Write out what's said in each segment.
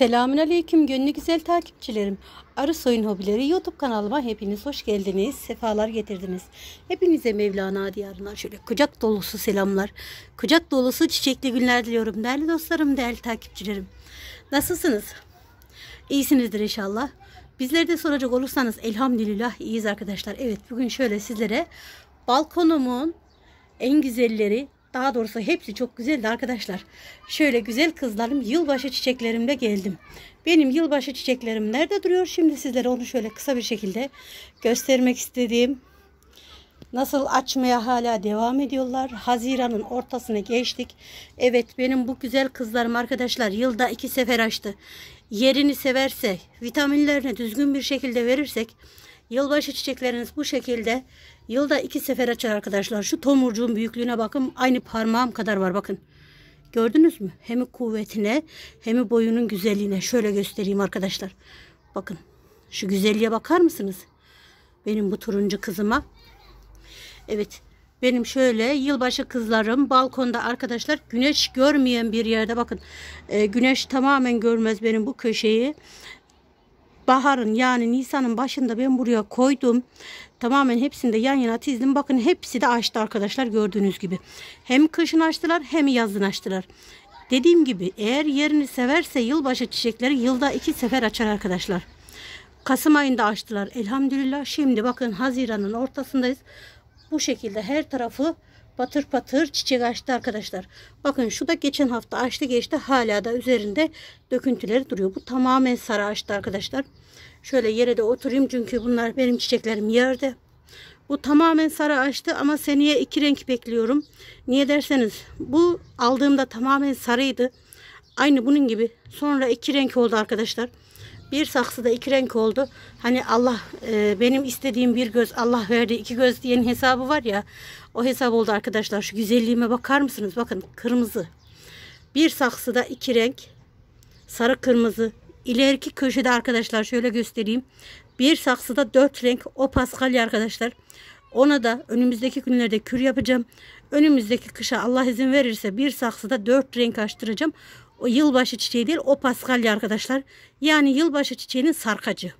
Selamün Aleyküm gönlü güzel takipçilerim. Arı Soyun Hobileri YouTube kanalıma hepiniz hoş geldiniz. Sefalar getirdiniz. Hepinize Mevlana diyarına şöyle kucak dolusu selamlar. Kucak dolusu çiçekli günler diliyorum. Değerli dostlarım, değerli takipçilerim. Nasılsınız? İyisinizdir inşallah. Bizleri de soracak olursanız elhamdülillah iyiyiz arkadaşlar. Evet bugün şöyle sizlere balkonumun en güzelleri daha doğrusu hepsi çok güzeldi arkadaşlar. Şöyle güzel kızlarım yılbaşı çiçeklerimle geldim. Benim yılbaşı çiçeklerim nerede duruyor? Şimdi sizlere onu şöyle kısa bir şekilde göstermek istediğim Nasıl açmaya hala devam ediyorlar. Haziran'ın ortasına geçtik. Evet benim bu güzel kızlarım arkadaşlar yılda iki sefer açtı. Yerini severse, vitaminlerini düzgün bir şekilde verirsek Yılbaşı çiçekleriniz bu şekilde yılda iki sefer açar arkadaşlar. Şu tomurcuğun büyüklüğüne bakın. Aynı parmağım kadar var bakın. Gördünüz mü? Hem kuvvetine hem boyunun güzelliğine. Şöyle göstereyim arkadaşlar. Bakın şu güzelliğe bakar mısınız? Benim bu turuncu kızıma. Evet benim şöyle yılbaşı kızlarım balkonda arkadaşlar güneş görmeyen bir yerde bakın e, güneş tamamen görmez benim bu köşeyi baharın yani Nisan'ın başında ben buraya koydum. Tamamen hepsini de yan yana dizdim. Bakın hepsi de açtı arkadaşlar gördüğünüz gibi. Hem kışın açtılar hem yazın açtılar. Dediğim gibi eğer yerini severse yılbaşı çiçekleri yılda iki sefer açar arkadaşlar. Kasım ayında açtılar elhamdülillah. Şimdi bakın Haziran'ın ortasındayız. Bu şekilde her tarafı patır patır çiçek açtı arkadaşlar. Bakın şu da geçen hafta açtı geçti hala da üzerinde döküntüleri duruyor. Bu tamamen sarı açtı arkadaşlar. Şöyle yere de oturayım çünkü bunlar benim çiçeklerim yerde. Bu tamamen sarı açtı ama seneye iki renk bekliyorum. Niye derseniz bu aldığımda tamamen sarıydı. Aynı bunun gibi. Sonra iki renk oldu arkadaşlar. Arkadaşlar. Bir saksıda iki renk oldu. Hani Allah e, benim istediğim bir göz Allah verdi iki göz diyenin hesabı var ya. O hesap oldu arkadaşlar. Şu güzelliğime bakar mısınız? Bakın kırmızı. Bir saksıda iki renk. Sarı kırmızı. İleriki köşede arkadaşlar şöyle göstereyim. Bir saksıda dört renk. O paskalya arkadaşlar. Ona da önümüzdeki günlerde kür yapacağım. Önümüzdeki kışa Allah izin verirse bir saksıda dört renk açtıracağım. O yılbaşı çiçeği değil o paskalya arkadaşlar. Yani yılbaşı çiçeğinin sarkacı.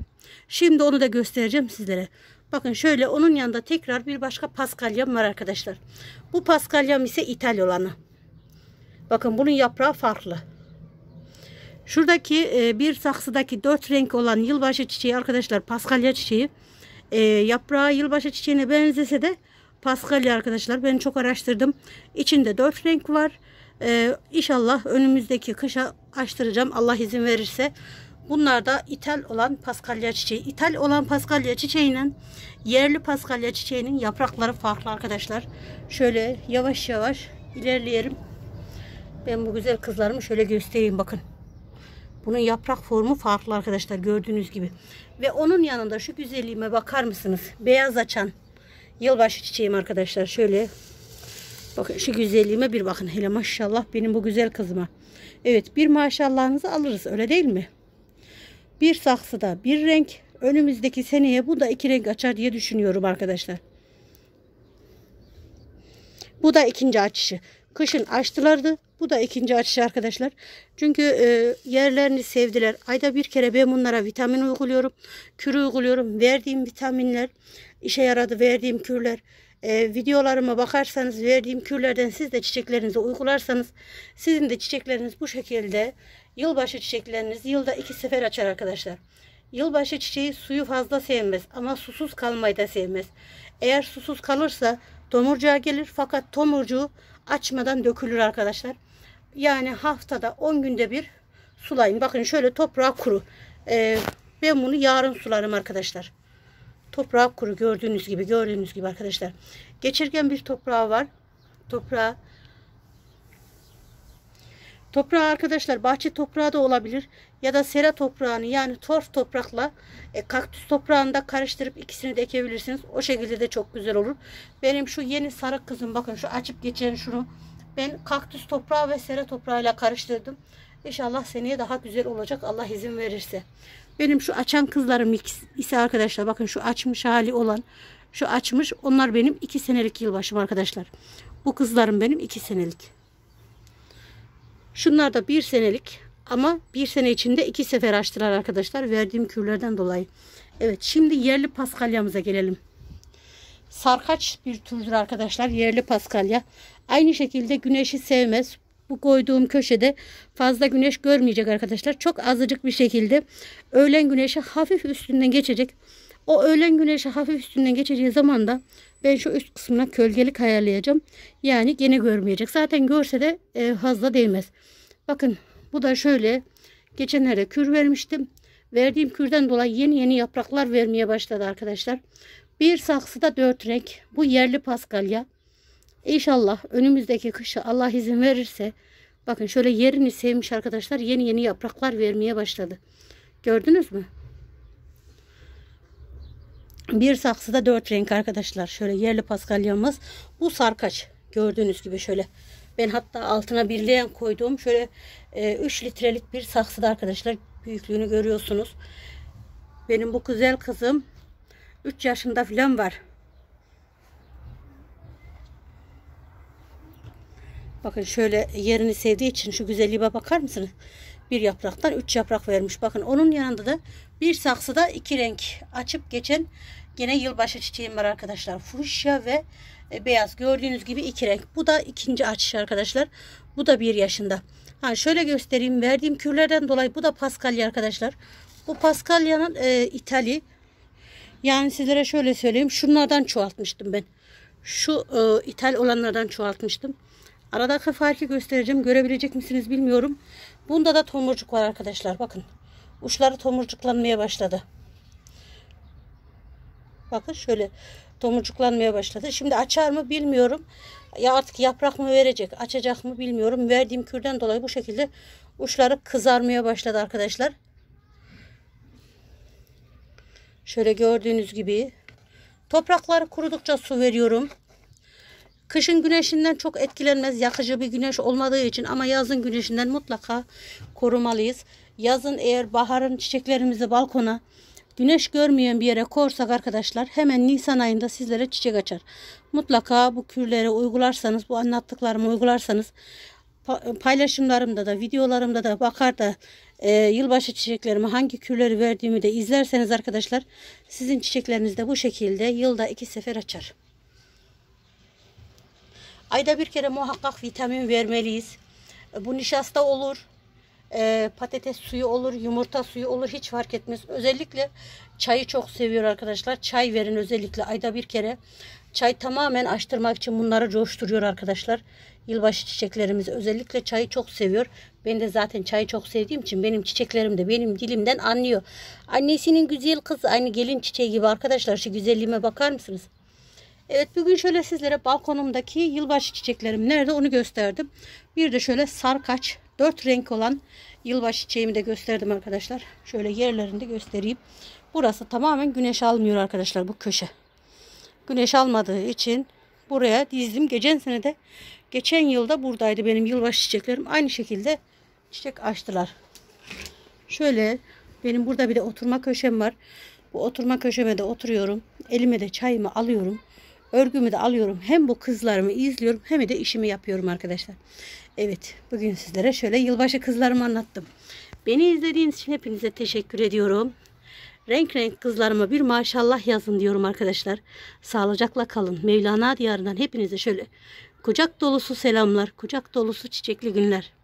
Şimdi onu da göstereceğim sizlere. Bakın şöyle onun yanında tekrar bir başka paskalyam var arkadaşlar. Bu paskalyam ise ithal olanı. Bakın bunun yaprağı farklı. Şuradaki e, bir saksıdaki dört renk olan yılbaşı çiçeği arkadaşlar paskalya çiçeği e, yaprağı yılbaşı çiçeğine benzese de paskalya arkadaşlar ben çok araştırdım. İçinde dört renk var. Ee, inşallah önümüzdeki kışa açtıracağım Allah izin verirse. Bunlar da ithal olan paskalya çiçeği. İthal olan paskalya çiçeğinin yerli paskalya çiçeğinin yaprakları farklı arkadaşlar. Şöyle yavaş yavaş ilerleyelim. Ben bu güzel kızlarımı şöyle göstereyim bakın. Bunun yaprak formu farklı arkadaşlar gördüğünüz gibi. Ve onun yanında şu güzelliğime bakar mısınız? Beyaz açan yılbaşı çiçeğim arkadaşlar. Şöyle Bakın şu güzelliğime bir bakın. Hele maşallah benim bu güzel kızıma. Evet bir maşallahınızı alırız öyle değil mi? Bir saksıda bir renk. Önümüzdeki seneye bu da iki renk açar diye düşünüyorum arkadaşlar. Bu da ikinci açışı. Kışın açtılardı. Bu da ikinci açışı arkadaşlar. Çünkü e, yerlerini sevdiler. Ayda bir kere ben bunlara vitamin uyguluyorum. Kür uyguluyorum. Verdiğim vitaminler işe yaradı. Verdiğim kürler e, videolarıma bakarsanız verdiğim kürlerden siz de çiçeklerinize uygularsanız sizin de çiçekleriniz bu şekilde yılbaşı çiçekleriniz yılda iki sefer açar arkadaşlar. Yılbaşı çiçeği suyu fazla sevmez ama susuz kalmayı da sevmez. Eğer susuz kalırsa tomurcuğa gelir fakat tomurcuğu açmadan dökülür arkadaşlar. Yani haftada 10 günde bir sulayın. Bakın şöyle toprağı kuru. Ee, ben bunu yarın sularım arkadaşlar. Toprağı kuru gördüğünüz gibi gördüğünüz gibi arkadaşlar. Geçirgen bir toprağı var. Toprağı Toprağı arkadaşlar bahçe toprağı da olabilir ya da sera toprağını yani torf toprakla e, kaktüs toprağını da karıştırıp ikisini de ekebilirsiniz. O şekilde de çok güzel olur. Benim şu yeni sarı kızım bakın şu açıp geçen şunu ben kaktüs toprağı ve sera toprağıyla karıştırdım. İnşallah seneye daha güzel olacak Allah izin verirse. Benim şu açan kızlarım ise arkadaşlar bakın şu açmış hali olan şu açmış onlar benim 2 senelik yılbaşım arkadaşlar. Bu kızlarım benim 2 senelik. Şunlar da 1 senelik ama bir sene içinde iki sefer açtılar arkadaşlar verdiğim kürlerden dolayı. Evet şimdi yerli paskalyamıza gelelim. Sarkaç bir türdür arkadaşlar yerli paskalya. Aynı şekilde güneşi sevmez bu koyduğum köşede fazla güneş görmeyecek arkadaşlar. Çok azıcık bir şekilde öğlen güneşi hafif üstünden geçecek. O öğlen güneşi hafif üstünden geçeceği zaman da ben şu üst kısmına kölgelik ayarlayacağım. Yani gene görmeyecek. Zaten görse de e, fazla değmez. Bakın bu da şöyle geçenlerde kür vermiştim. Verdiğim kürden dolayı yeni yeni yapraklar vermeye başladı arkadaşlar. Bir saksıda dört renk. Bu yerli paskalya. İnşallah önümüzdeki kışa Allah izin verirse bakın şöyle yerini sevmiş arkadaşlar yeni yeni yapraklar vermeye başladı. Gördünüz mü? Bir saksıda dört renk arkadaşlar. Şöyle yerli paskalyamız. Bu sarkaç. Gördüğünüz gibi şöyle. Ben hatta altına bir koyduğum şöyle e, litrelik bir saksıda arkadaşlar. Büyüklüğünü görüyorsunuz. Benim bu güzel kızım 3 yaşında falan var. Bakın şöyle yerini sevdiği için şu güzelliğe bakar mısınız? Bir yapraktan üç yaprak vermiş. Bakın onun yanında da bir saksıda iki renk açıp geçen gene yılbaşı çiçeğim var arkadaşlar. Fuşya ve e, beyaz. Gördüğünüz gibi iki renk. Bu da ikinci açış arkadaşlar. Bu da bir yaşında. Ha şöyle göstereyim. Verdiğim kürlerden dolayı bu da paskalya arkadaşlar. Bu paskalyanın e, ithali. Yani sizlere şöyle söyleyeyim. Şunlardan çoğaltmıştım ben. Şu e, ithal olanlardan çoğaltmıştım. Aradaki farkı göstereceğim. Görebilecek misiniz bilmiyorum. Bunda da tomurcuk var arkadaşlar. Bakın. Uçları tomurcuklanmaya başladı. Bakın şöyle tomurcuklanmaya başladı. Şimdi açar mı bilmiyorum. Ya artık yaprak mı verecek, açacak mı bilmiyorum. Verdiğim kürden dolayı bu şekilde uçları kızarmaya başladı arkadaşlar. Şöyle gördüğünüz gibi. Toprakları kurudukça su veriyorum. Kışın güneşinden çok etkilenmez. Yakıcı bir güneş olmadığı için ama yazın güneşinden mutlaka korumalıyız. Yazın eğer baharın çiçeklerimizi balkona güneş görmeyen bir yere korsak arkadaşlar hemen Nisan ayında sizlere çiçek açar. Mutlaka bu kürleri uygularsanız bu anlattıklarımı uygularsanız paylaşımlarımda da videolarımda da bakar da e, yılbaşı çiçeklerimi hangi kürleri verdiğimi de izlerseniz arkadaşlar sizin çiçekleriniz de bu şekilde yılda iki sefer açar. Ayda bir kere muhakkak vitamin vermeliyiz. E, bu nişasta olur, e, patates suyu olur, yumurta suyu olur hiç fark etmez. Özellikle çayı çok seviyor arkadaşlar. Çay verin özellikle ayda bir kere. Çay tamamen açtırmak için bunları coşturuyor arkadaşlar. Yılbaşı çiçeklerimiz özellikle çayı çok seviyor. Ben de zaten çayı çok sevdiğim için benim çiçeklerim de benim dilimden anlıyor. Annesinin güzel kızı aynı gelin çiçeği gibi arkadaşlar şu güzelliğime bakar mısınız? Evet bugün şöyle sizlere balkonumdaki yılbaşı çiçeklerim nerede onu gösterdim. Bir de şöyle sarkaç dört renk olan yılbaşı çiçeğimi de gösterdim arkadaşlar. Şöyle yerlerinde göstereyim. Burası tamamen güneş almıyor arkadaşlar bu köşe. Güneş almadığı için buraya dizdim. Geçen sene de geçen yılda buradaydı benim yılbaşı çiçeklerim. Aynı şekilde çiçek açtılar. Şöyle benim burada bir de oturma köşem var. Bu oturma köşeme de oturuyorum. Elime de çayımı alıyorum. Örgümü de alıyorum. Hem bu kızlarımı izliyorum hem de işimi yapıyorum arkadaşlar. Evet bugün sizlere şöyle yılbaşı kızlarımı anlattım. Beni izlediğiniz için hepinize teşekkür ediyorum. Renk renk kızlarıma bir maşallah yazın diyorum arkadaşlar. Sağlıcakla kalın. Mevlana diyarından hepinize şöyle kucak dolusu selamlar, kucak dolusu çiçekli günler.